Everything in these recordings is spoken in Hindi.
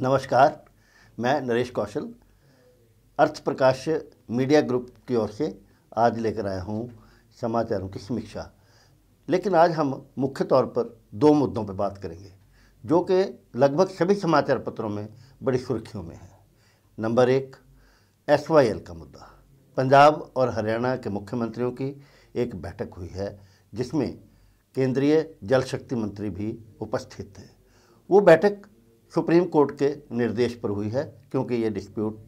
नमस्कार मैं नरेश कौशल अर्थ प्रकाश मीडिया ग्रुप की ओर से आज लेकर आया हूँ समाचारों की समीक्षा लेकिन आज हम मुख्य तौर पर दो मुद्दों पर बात करेंगे जो कि लगभग सभी समाचार पत्रों में बड़ी सुर्खियों में है नंबर एक एस का मुद्दा पंजाब और हरियाणा के मुख्यमंत्रियों की एक बैठक हुई है जिसमें केंद्रीय जल शक्ति मंत्री भी उपस्थित थे वो बैठक सुप्रीम कोर्ट के निर्देश पर हुई है क्योंकि ये डिस्प्यूट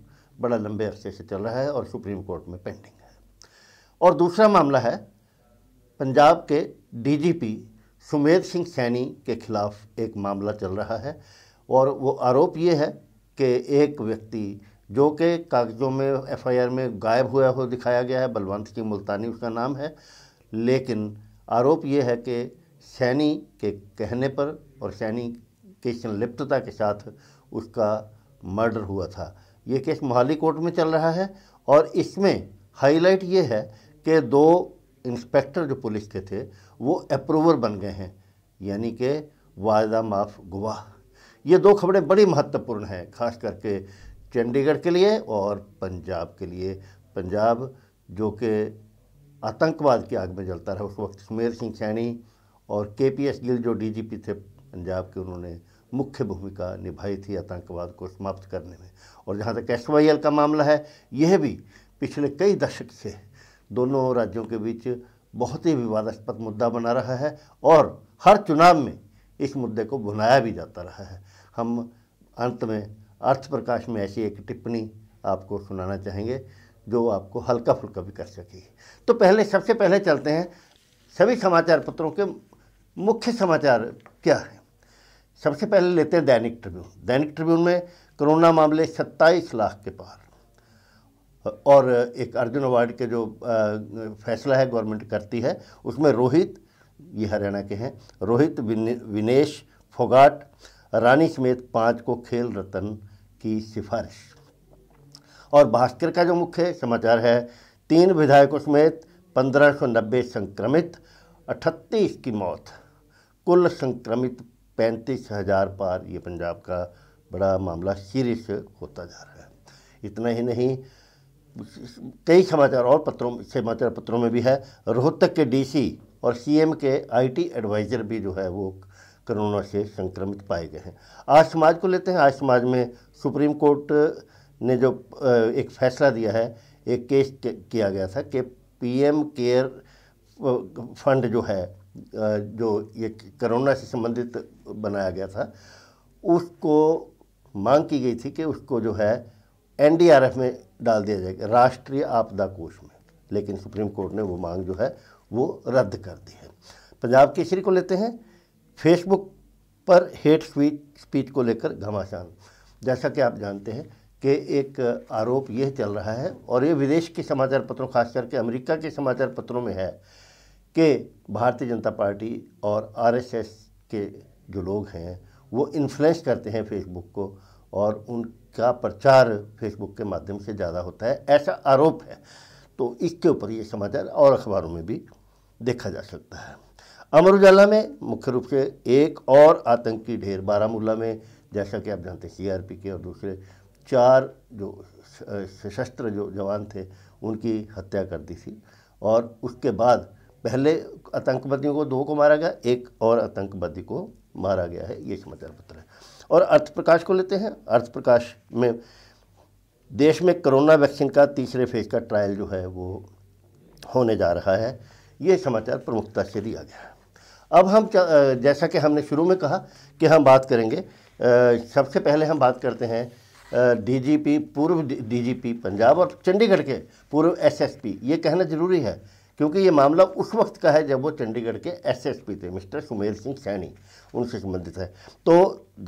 बड़ा लंबे अरसे से चल रहा है और सुप्रीम कोर्ट में पेंडिंग है और दूसरा मामला है पंजाब के डीजीपी सुमेध सिंह सैनी के खिलाफ एक मामला चल रहा है और वो आरोप ये है कि एक व्यक्ति जो कि कागज़ों में एफआईआर में गायब हुआ हो दिखाया गया है बलवंत सिंह मुल्तानी उसका नाम है लेकिन आरोप ये है कि सैनी के कहने पर और सैनी कृष्ण लिप्तता के साथ उसका मर्डर हुआ था ये केस मोहाली कोर्ट में चल रहा है और इसमें हाईलाइट ये है कि दो इंस्पेक्टर जो पुलिस के थे वो अप्रूवर बन गए हैं यानी कि वायदा माफ गवाह ये दो खबरें बड़ी महत्वपूर्ण हैं खास करके चंडीगढ़ के लिए और पंजाब के लिए पंजाब जो कि आतंकवाद की आग में जलता रहा उस वक्त सुमेर सिंह सैनी और के पी एस गिल जो डीजीपी थे पंजाब के उन्होंने मुख्य भूमिका निभाई थी आतंकवाद को समाप्त करने में और जहाँ तक एस का मामला है यह भी पिछले कई दशक से दोनों राज्यों के बीच बहुत ही विवादास्पद मुद्दा बना रहा है और हर चुनाव में इस मुद्दे को भुनाया भी जाता रहा है हम अंत में अर्थ प्रकाश में ऐसी एक टिप्पणी आपको सुनाना चाहेंगे जो आपको हल्का फुल्का भी कर सके तो पहले सबसे पहले चलते हैं सभी समाचार पत्रों के मुख्य समाचार क्या हैं सबसे पहले लेते हैं दैनिक ट्रिब्यून दैनिक ट्रिब्यून में कोरोना मामले सत्ताईस लाख के पार और एक अर्जुन अवार्ड के जो फैसला है गवर्नमेंट करती है उसमें रोहित ये हरियाणा के हैं रोहित विनेश फोगाट रानी समेत पांच को खेल रत्न की सिफारिश और भास्कर का जो मुख्य समाचार है तीन विधायकों समेत पंद्रह सौ नब्बे संक्रमित अठतीस की मौत कुल संक्रमित पैंतीस हज़ार पार ये पंजाब का बड़ा मामला सीरियस होता जा रहा है इतना ही नहीं कई समाचार और पत्रों समाचार पत्रों में भी है रोहतक के डीसी और सीएम के आईटी एडवाइज़र भी जो है वो कोरोना से संक्रमित पाए गए हैं आज समाज को लेते हैं आज समाज में सुप्रीम कोर्ट ने जो एक फैसला दिया है एक केस किया गया था कि पीएम केयर फंड जो है जो ये कोरोना से संबंधित बनाया गया था उसको मांग की गई थी कि उसको जो है एनडीआरएफ में डाल दिया जाएगा राष्ट्रीय आपदा कोष में लेकिन सुप्रीम कोर्ट ने वो मांग जो है वो रद्द कर दी है पंजाब केसरी को लेते हैं फेसबुक पर हेट स्पीच को लेकर घमासान जैसा कि आप जानते हैं कि एक आरोप यह चल रहा है और ये विदेश के समाचार पत्रों खास करके अमेरिका के समाचार पत्रों में है कि भारतीय जनता पार्टी और आरएसएस के जो लोग हैं वो इन्फ्लुएंस करते हैं फेसबुक को और उनका प्रचार फेसबुक के माध्यम से ज़्यादा होता है ऐसा आरोप है तो इसके ऊपर ये समाचार और अखबारों में भी देखा जा सकता है अमर उजाला में मुख्य रूप से एक और आतंकी ढेर बारामूला में जैसा कि आप जानते हैं सीआरपी के और दूसरे चार जो सशस्त्र जो जवान थे उनकी हत्या कर दी थी और उसके बाद पहले आतंकवादियों को दो को मारा गया एक और आतंकवादी को मारा गया है ये समाचार पत्र है और अर्थ प्रकाश को लेते हैं अर्थ प्रकाश में देश में कोरोना वैक्सीन का तीसरे फेज का ट्रायल जो है वो होने जा रहा है ये समाचार प्रमुखता से दिया गया है अब हम जैसा कि हमने शुरू में कहा कि हम बात करेंगे सबसे पहले हम बात करते हैं डीजीपी पूर्व डीजीपी पंजाब और चंडीगढ़ के पूर्व एसएसपी ये कहना ज़रूरी है क्योंकि ये मामला उस वक्त का है जब वो चंडीगढ़ के एसएसपी थे मिस्टर सुमेर सिंह सैनी उनसे संबंधित है तो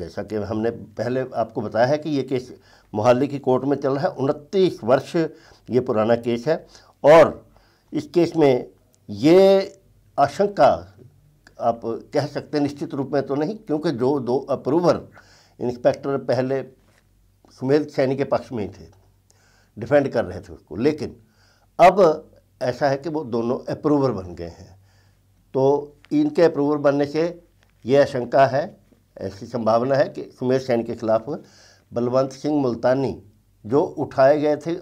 जैसा कि हमने पहले आपको बताया है कि ये केस मोहाली की कोर्ट में चल रहा है उनतीस वर्ष ये पुराना केस है और इस केस में ये आशंका आप कह सकते हैं निश्चित रूप में तो नहीं क्योंकि जो दो अप्रूवर इंस्पेक्टर पहले सुमेर सैनी के पक्ष में ही थे डिफेंड कर रहे थे उसको लेकिन अब ऐसा है कि वो दोनों अप्रूवर बन गए हैं तो इनके अप्रूवर बनने से ये आशंका है ऐसी संभावना है कि सुमेर सैन के खिलाफ बलवंत सिंह मुल्तानी जो उठाए गए थे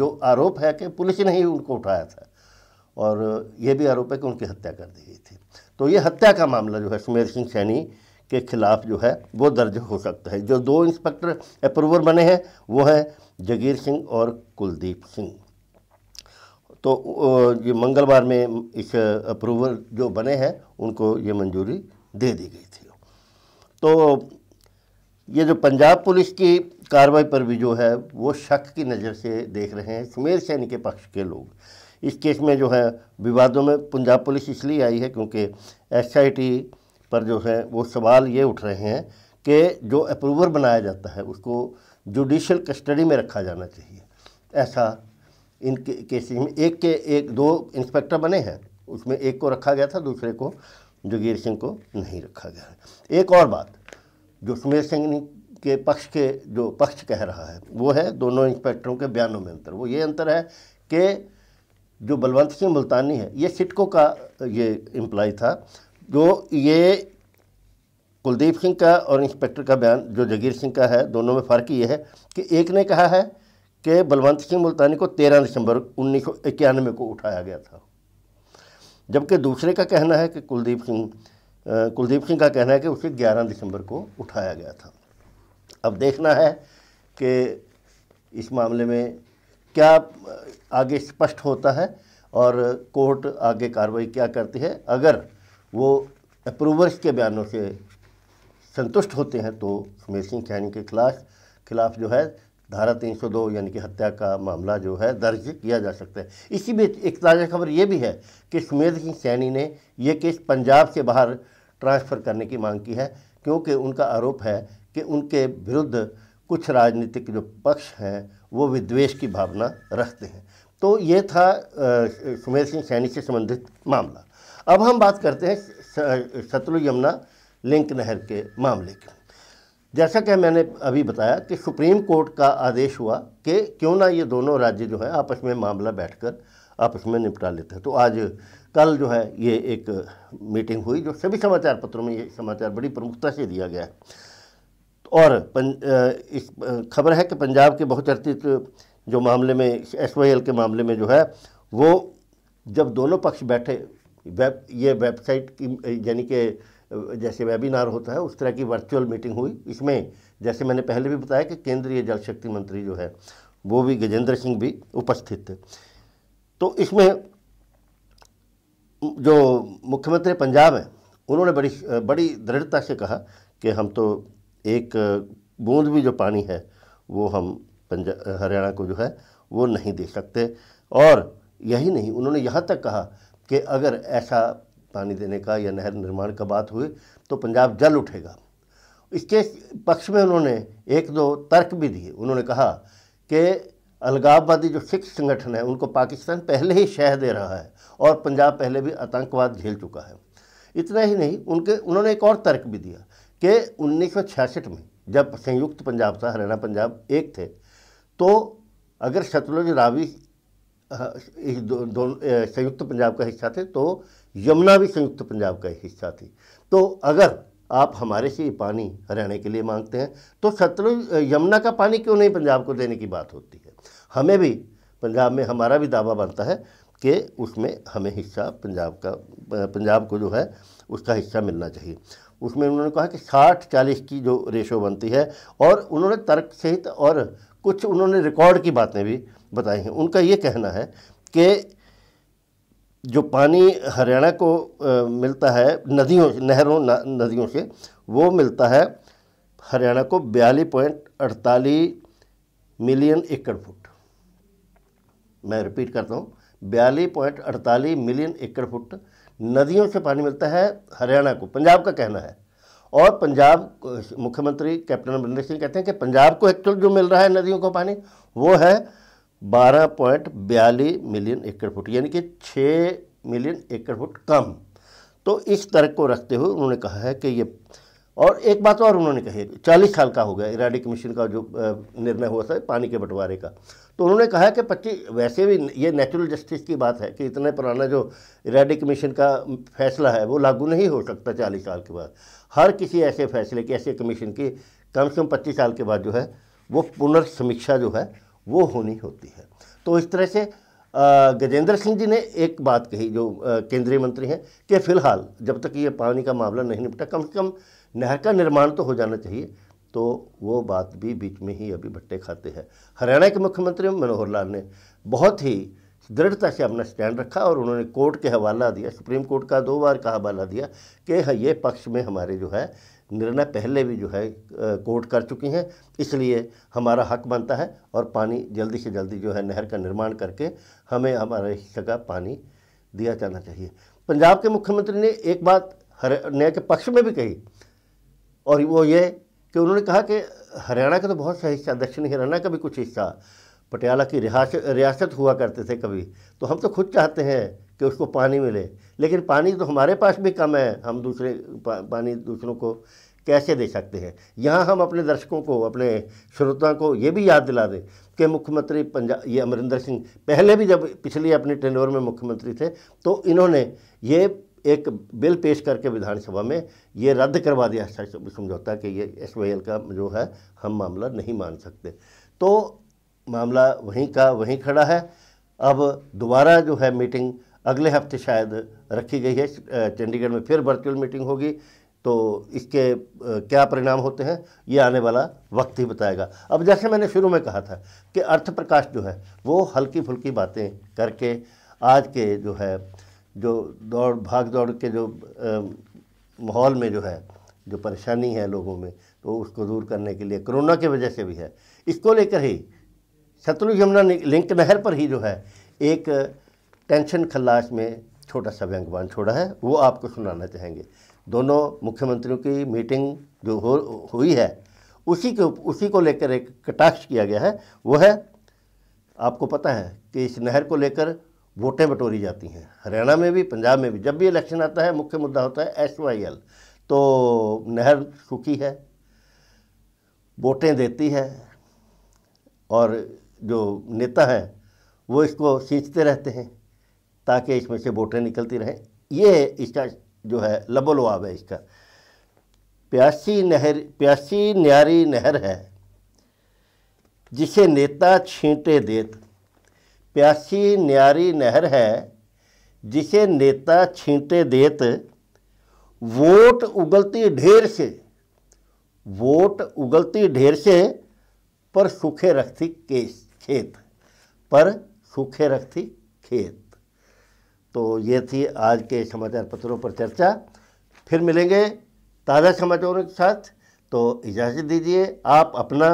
जो आरोप है कि पुलिस ने ही उनको उठाया था और ये भी आरोप है कि उनकी हत्या कर दी गई थी तो ये हत्या का मामला जो है सुमेर सिंह सैनी के खिलाफ जो है वो दर्ज हो सकता है जो दो इंस्पेक्टर अप्रूवर बने हैं वो हैं जगीर सिंह और कुलदीप सिंह तो ये मंगलवार में इस अप्रूवल जो बने हैं उनको ये मंजूरी दे दी गई थी तो ये जो पंजाब पुलिस की कार्रवाई पर भी जो है वो शक की नज़र से देख रहे हैं सुमेर सैनी के पक्ष के लोग इस केस में जो है विवादों में पंजाब पुलिस इसलिए आई है क्योंकि एसआईटी पर जो है वो सवाल ये उठ रहे हैं कि जो अप्रूवर बनाया जाता है उसको जुडिशल कस्टडी में रखा जाना चाहिए ऐसा इन के, केसेस में एक के एक दो इंस्पेक्टर बने हैं उसमें एक को रखा गया था दूसरे को जोगीर सिंह को नहीं रखा गया है एक और बात जो सुमेर सिंह के पक्ष के जो पक्ष कह रहा है वो है दोनों इंस्पेक्टरों के बयानों में अंतर वो ये अंतर है कि जो बलवंत सिंह मुल्तानी है ये सिटको का ये एम्प्लॉय था जो ये कुलदीप सिंह का और इंस्पेक्टर का बयान जो जगीर सिंह का है दोनों में फ़र्क ये है कि एक ने कहा है के बलवंत सिंह मुल्तानी को 13 दिसंबर उन्नीस सौ इक्यानवे को उठाया गया था जबकि दूसरे का कहना है कि कुलदीप सिंह कुलदीप सिंह का कहना है कि उसे 11 दिसंबर को उठाया गया था अब देखना है कि इस मामले में क्या आगे स्पष्ट होता है और कोर्ट आगे कार्रवाई क्या करती है अगर वो अप्रूवर्स के बयानों से संतुष्ट होते हैं तो सुमेर सिंह खैनी के खिलाफ खिलाफ जो है धारा 302 यानी कि हत्या का मामला जो है दर्ज किया जा सकता है इसी बीच एक ताज़ा खबर ये भी है कि सुमेध सिंह सैनी ने यह केस पंजाब से बाहर ट्रांसफ़र करने की मांग की है क्योंकि उनका आरोप है कि उनके विरुद्ध कुछ राजनीतिक जो पक्ष हैं वो विद्वेश की भावना रखते हैं तो ये था सुमेध सिंह सैनी से संबंधित मामला अब हम बात करते हैं शत्रु यमुना लिंक नहर के मामले की जैसा कि मैंने अभी बताया कि सुप्रीम कोर्ट का आदेश हुआ कि क्यों ना ये दोनों राज्य जो है आपस में मामला बैठकर आपस में निपटा लेते हैं तो आज कल जो है ये एक मीटिंग हुई जो सभी समाचार पत्रों में ये समाचार बड़ी प्रमुखता से दिया गया है और इस खबर है कि पंजाब के बहुचर्चित जो मामले में एस के मामले में जो है वो जब दोनों पक्ष बैठे वेब ये वेबसाइट की यानी कि जैसे वेबिनार होता है उस तरह की वर्चुअल मीटिंग हुई इसमें जैसे मैंने पहले भी बताया कि केंद्रीय जल शक्ति मंत्री जो है वो भी गजेंद्र सिंह भी उपस्थित थे तो इसमें जो मुख्यमंत्री पंजाब हैं उन्होंने बड़ी बड़ी दृढ़ता से कहा कि हम तो एक बूंद भी जो पानी है वो हम पंजाब हरियाणा को जो है वो नहीं दे सकते और यही नहीं उन्होंने यहाँ तक कहा कि अगर ऐसा पानी देने का या नहर निर्माण का बात हुई तो पंजाब जल उठेगा इसके पक्ष में उन्होंने एक दो तर्क भी दिए उन्होंने कहा कि अलगाववादी जो सिख संगठन है उनको पाकिस्तान पहले ही शह दे रहा है और पंजाब पहले भी आतंकवाद झेल चुका है इतना ही नहीं उनके उन्होंने एक और तर्क भी दिया कि उन्नीस में जब संयुक्त पंजाब था हरियाणा पंजाब एक थे तो अगर शतलुज रावी दोनों संयुक्त पंजाब का हिस्सा थे तो यमुना भी संयुक्त पंजाब का हिस्सा थी तो अगर आप हमारे से ये पानी हरियाणा के लिए मांगते हैं तो सतलुज यमुना का पानी क्यों नहीं पंजाब को देने की बात होती है हमें भी पंजाब में हमारा भी दावा बनता है कि उसमें हमें हिस्सा पंजाब का पंजाब को जो है उसका हिस्सा मिलना चाहिए उसमें उन्होंने कहा कि साठ चालीस की जो रेशो बनती है और उन्होंने तर्क सहित और कुछ उन्होंने रिकॉर्ड की बातें भी बताए हैं उनका ये कहना है कि जो पानी हरियाणा को आ, मिलता है नदियों नहरों नदियों से वो मिलता है हरियाणा को बयालीस पॉइंट अड़तालीस मिलियन एकड़ फुट मैं रिपीट करता हूँ बयालीस पॉइंट अड़तालीस मिलियन एकड़ फुट नदियों से पानी मिलता है हरियाणा को पंजाब का कहना है और पंजाब मुख्यमंत्री कैप्टन अमरिंदर सिंह कहते हैं कि पंजाब को एक्चुअल जो मिल रहा है नदियों को पानी वो है बारह पॉइंट बयालीस मिलियन एकड़ फुट यानी कि छः मिलियन एकड़ फुट कम तो इस तर्क को रखते हुए उन्होंने कहा है कि ये और एक बात और उन्होंने कही चालीस साल का हो गया इराडी कमीशन का जो निर्णय हुआ था पानी के बंटवारे का तो उन्होंने कहा कि पच्चीस वैसे भी ये नेचुरल जस्टिस की बात है कि इतने पुराना जो इराडी कमीशन का फैसला है वो लागू नहीं हो सकता चालीस साल के बाद हर किसी ऐसे फैसले की ऐसे कमीशन की कम से कम पच्चीस साल के बाद जो है वो पुनर्समीक्षा जो है वो होनी होती है तो इस तरह से गजेंद्र सिंह जी ने एक बात कही जो केंद्रीय मंत्री हैं कि फिलहाल जब तक ये पानी का मामला नहीं निपटा कम से कम नहर का निर्माण तो हो जाना चाहिए तो वो बात भी बीच में ही अभी भट्टे खाते हैं हरियाणा के मुख्यमंत्री मनोहर लाल ने बहुत ही दृढ़ता से अपना स्टैंड रखा और उन्होंने कोर्ट के हवाला दिया सुप्रीम कोर्ट का दो बार का हवाला दिया कि हाँ, ये पक्ष में हमारे जो है निर्णय पहले भी जो है कोर्ट कर चुकी हैं इसलिए हमारा हक बनता है और पानी जल्दी से जल्दी जो है नहर का निर्माण करके हमें हमारे हिस्से का पानी दिया जाना चाहिए पंजाब के मुख्यमंत्री ने एक बात हरियाणा के पक्ष में भी कही और वो ये कि उन्होंने कहा कि हरियाणा का तो बहुत सा हिस्सा दक्षिणी हरियाणा का भी कुछ हिस्सा पटियाला की रियासत हुआ करते थे कभी तो हम तो खुद चाहते हैं कि उसको पानी मिले लेकिन पानी तो हमारे पास भी कम है हम दूसरे पा, पानी दूसरों को कैसे दे सकते हैं यहाँ हम अपने दर्शकों को अपने श्रोताओं को ये भी याद दिला दें कि मुख्यमंत्री पंजाब ये अमरिंदर सिंह पहले भी जब पिछली अपने टेंडोर में मुख्यमंत्री थे तो इन्होंने ये एक बिल पेश करके विधानसभा में ये रद्द करवा दिया समझौता कि ये एस का जो है हम मामला नहीं मान सकते तो मामला वहीं का वहीं खड़ा है अब दोबारा जो है मीटिंग अगले हफ्ते शायद रखी गई है चंडीगढ़ में फिर वर्चुअल मीटिंग होगी तो इसके क्या परिणाम होते हैं ये आने वाला वक्त ही बताएगा अब जैसे मैंने शुरू में कहा था कि अर्थ प्रकाश जो है वो हल्की फुल्की बातें करके आज के जो है जो दौड़ भाग दौड़ के जो माहौल में जो है जो परेशानी है लोगों में तो उसको दूर करने के लिए कोरोना की वजह से भी है इसको लेकर ही सतलुज यमुना लिंक नहर पर ही जो है एक टेंशन खल्लाश में छोटा सा व्यंग्यवान छोड़ा है वो आपको सुनाना चाहेंगे दोनों मुख्यमंत्रियों की मीटिंग जो हो हुई है उसी के उसी को लेकर एक कटाक्ष किया गया है वो है आपको पता है कि इस नहर को लेकर वोटें बटोरी जाती हैं हरियाणा में भी पंजाब में भी जब भी इलेक्शन आता है मुख्य मुद्दा होता है एस वाई एल तो नहर सूखी है वोटें देती है और जो नेता हैं वो इसको सींचते रहते हैं ताकि इसमें से वोटें निकलती रहें ये इसका जो है लबोलवाब है इसका प्यासी नहर प्यासी न्यारी नहर है जिसे नेता छींटे देत प्यासी न्यारी नहर है जिसे नेता छींटे देत वोट उगलती ढेर से वोट उगलती ढेर से पर सूखे रखती केस खेत पर सूखे रखती खेत तो ये थी आज के समाचार पत्रों पर चर्चा फिर मिलेंगे ताज़ा समाचारों के साथ तो इजाज़त दीजिए आप अपना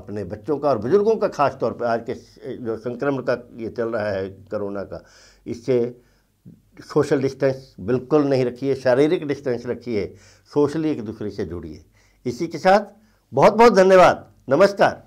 अपने बच्चों का और बुज़ुर्गों का खास तौर पर आज के जो संक्रमण का ये चल रहा है कोरोना का इससे सोशल डिस्टेंस बिल्कुल नहीं रखिए शारीरिक डिस्टेंस रखिए सोशली एक दूसरे से जुड़िए इसी के साथ बहुत बहुत धन्यवाद नमस्कार